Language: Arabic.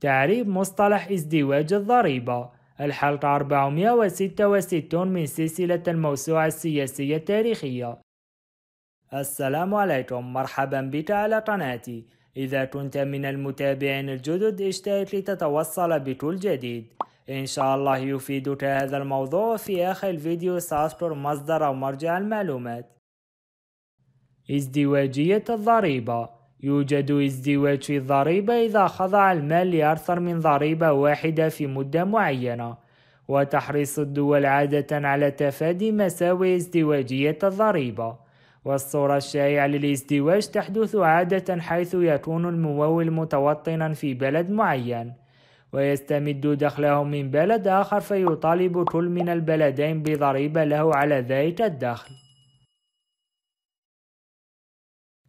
تعريب مصطلح ازدواج الضريبة الحلقة 466 من سلسلة الموسوعة السياسية التاريخية السلام عليكم مرحبا بك على قناتي إذا كنت من المتابعين الجدد اشترك لتتوصل بكل جديد إن شاء الله يفيدك هذا الموضوع في آخر الفيديو سأذكر مصدر أو مرجع المعلومات ازدواجية الضريبة يوجد ازدواج في الضريبة إذا خضع المال لأكثر من ضريبة واحدة في مدة معينة وتحرص الدول عادة على تفادي مساوئ ازدواجية الضريبة والصورة الشائعة للازدواج تحدث عادة حيث يكون الممول متوطنا في بلد معين ويستمد دخله من بلد آخر فيطالب كل من البلدين بضريبة له على ذلك الدخل